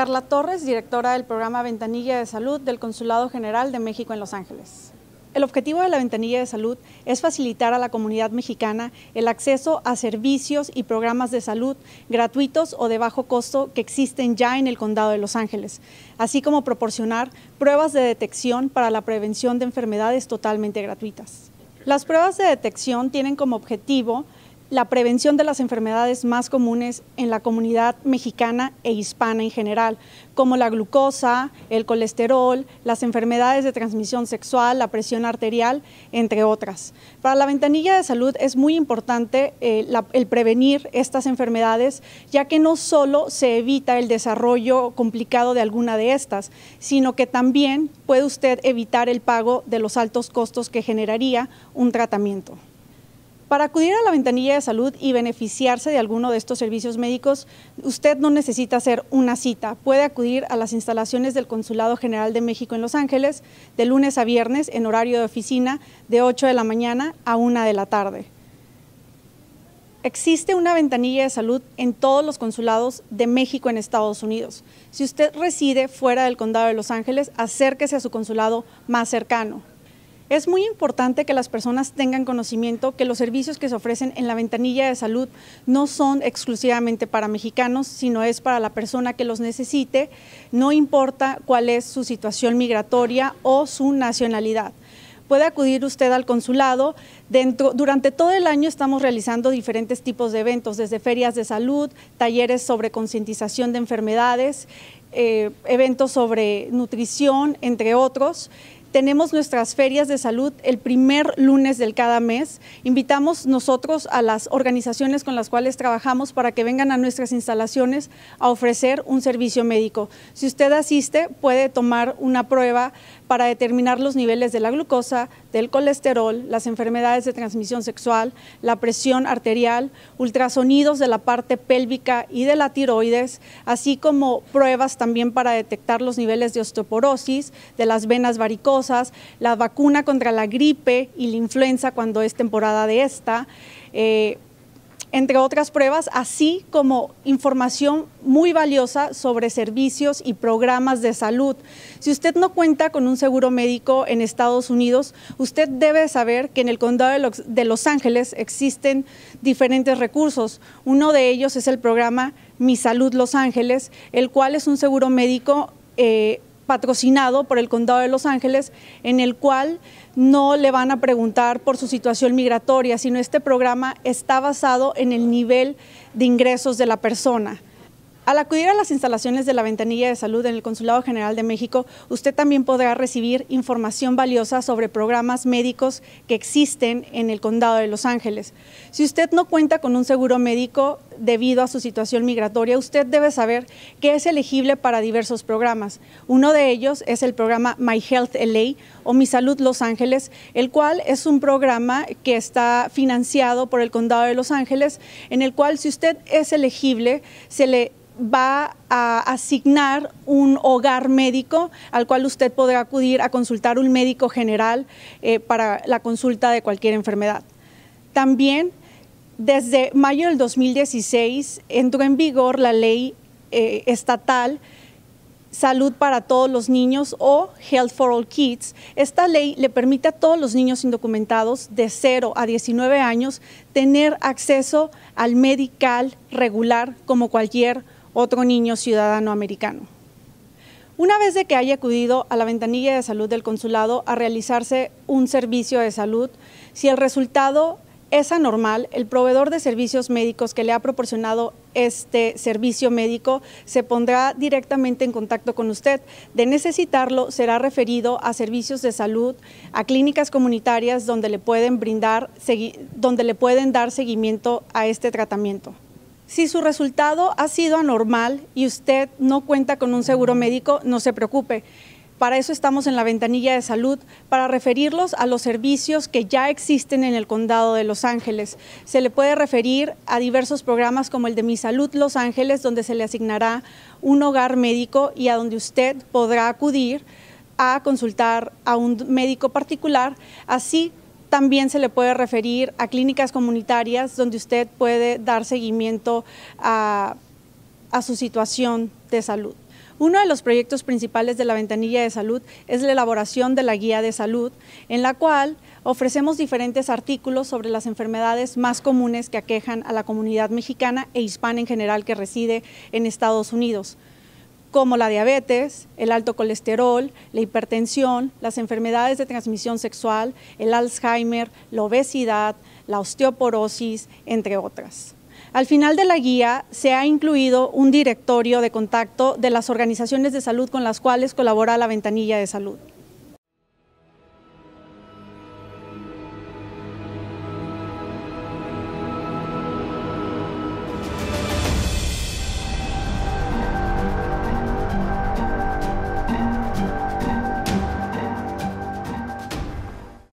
Carla Torres, directora del programa Ventanilla de Salud del Consulado General de México en Los Ángeles. El objetivo de la ventanilla de salud es facilitar a la comunidad mexicana el acceso a servicios y programas de salud gratuitos o de bajo costo que existen ya en el condado de Los Ángeles, así como proporcionar pruebas de detección para la prevención de enfermedades totalmente gratuitas. Las pruebas de detección tienen como objetivo la prevención de las enfermedades más comunes en la comunidad mexicana e hispana en general, como la glucosa, el colesterol, las enfermedades de transmisión sexual, la presión arterial, entre otras. Para la ventanilla de salud es muy importante eh, el prevenir estas enfermedades, ya que no solo se evita el desarrollo complicado de alguna de estas, sino que también puede usted evitar el pago de los altos costos que generaría un tratamiento. Para acudir a la ventanilla de salud y beneficiarse de alguno de estos servicios médicos, usted no necesita hacer una cita. Puede acudir a las instalaciones del Consulado General de México en Los Ángeles de lunes a viernes en horario de oficina de 8 de la mañana a 1 de la tarde. Existe una ventanilla de salud en todos los consulados de México en Estados Unidos. Si usted reside fuera del condado de Los Ángeles, acérquese a su consulado más cercano. Es muy importante que las personas tengan conocimiento que los servicios que se ofrecen en la ventanilla de salud no son exclusivamente para mexicanos, sino es para la persona que los necesite, no importa cuál es su situación migratoria o su nacionalidad puede acudir usted al consulado. durante todo el año estamos realizando diferentes tipos de eventos, desde ferias de salud, talleres sobre concientización de enfermedades, eh, eventos sobre nutrición, entre otros tenemos nuestras ferias de salud el primer lunes del cada mes. Invitamos nosotros a las organizaciones con las cuales trabajamos para que vengan a nuestras instalaciones a ofrecer un servicio médico. Si usted asiste, puede tomar una prueba para determinar los niveles de la glucosa, del colesterol, las enfermedades de transmisión sexual, la presión arterial, ultrasonidos de la parte pélvica y de la tiroides, así como pruebas también para detectar los niveles de osteoporosis, de las venas varicosas, la vacuna contra la gripe y la influenza cuando es temporada de esta, eh, entre otras pruebas, así como información muy valiosa sobre servicios y programas de salud. Si usted no cuenta con un seguro médico en Estados Unidos, usted debe saber que en el condado de Los, Ángeles existen diferentes recursos. Uno de ellos es el programa Mi Salud Los Ángeles, el cual es un seguro médico. Eh, patrocinado por el Condado de Los Ángeles, en el cual no le van a preguntar por su situación migratoria, sino este programa está basado en el nivel de ingresos de la persona. Al acudir a las instalaciones de la ventanilla de salud en el Consulado General de México, usted también podrá recibir información valiosa sobre programas médicos que existen en el Condado de Los Ángeles. Si usted no cuenta con un seguro médico debido a su situación migratoria, usted debe saber que es elegible para diversos programas. Uno de ellos es el programa My Health LA o Mi Salud Los Ángeles, el cual es un programa que está financiado por el Condado de Los Ángeles, en el cual si usted es elegible, se le va a asignar un hogar médico al cual usted podrá acudir a consultar un médico general eh, para la consulta de cualquier enfermedad. También, desde mayo del 2016 entró en vigor la ley eh, estatal Salud para todos los niños o Health for All Kids. Esta ley le permite a todos los niños indocumentados de 0 a 19 años tener acceso al medical regular como cualquier otro niño ciudadano americano. Una vez de que haya acudido a la ventanilla de salud del consulado a realizarse un servicio de salud, si el resultado es anormal, el proveedor de servicios médicos que le ha proporcionado este servicio médico se pondrá directamente en contacto con usted. De necesitarlo, será referido a servicios de salud, a clínicas comunitarias donde le pueden brindar, donde le pueden dar seguimiento a este tratamiento. Si su resultado ha sido anormal y usted no cuenta con un seguro médico, no se preocupe. Para eso estamos en la ventanilla de salud, para referirlos a los servicios que ya existen en el condado de Los Ángeles. Se le puede referir a diversos programas como el de Mi Salud Los Ángeles, donde se le asignará un hogar médico y a donde usted podrá acudir a consultar a un médico particular, así también se le puede referir a clínicas comunitarias donde usted puede dar seguimiento a, su situación de salud. Uno de los proyectos principales de la ventanilla de salud es la elaboración de la guía de salud, en la cual ofrecemos diferentes artículos sobre las enfermedades más comunes que aquejan a la comunidad mexicana e hispana en general que reside en Estados Unidos como la diabetes, el alto colesterol, la hipertensión, las enfermedades de transmisión sexual, el Alzheimer, la obesidad, la osteoporosis, entre otras. Al final de la guía se ha incluido un directorio de contacto de las organizaciones de salud con las cuales colabora la ventanilla de salud.